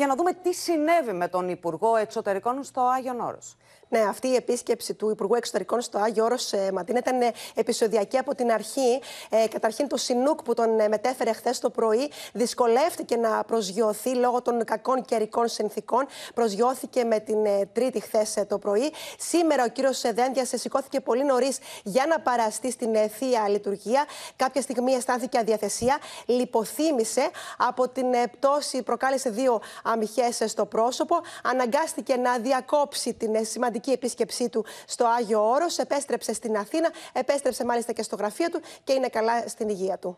για να δούμε τι συνέβη με τον Υπουργό Εξωτερικών στο Άγιο Όρος. Ναι, αυτή η επίσκεψη του Υπουργού Εξωτερικών στο Άγιο Όρος ε, Ματίνε, ήταν ε, επεισοδιακή από την αρχή. Ε, καταρχήν, το Σινούκ που τον μετέφερε χθες το πρωί δυσκολεύτηκε να προσγειωθεί λόγω των κακών καιρικών συνθήκων. Προσγειώθηκε με την Τρίτη χθες το πρωί. Σήμερα ο κύριος Δένδια σηκώθηκε πολύ νωρίς για να παραστεί στην θεία λειτουργία. Κάποια στιγμή αισθάνθηκε αδιαθεσία. Λυποθύμησε Από την πτώση προκάλεσε δύο αμυχέ στο πρόσωπο. Αναγκάστηκε να διακόψει την ε, σημαντική επίσκεψή του στο Άγιο Όρος. Επέστρεψε στην Αθήνα, επέστρεψε μάλιστα και στο γραφείο του και είναι καλά στην υγεία του.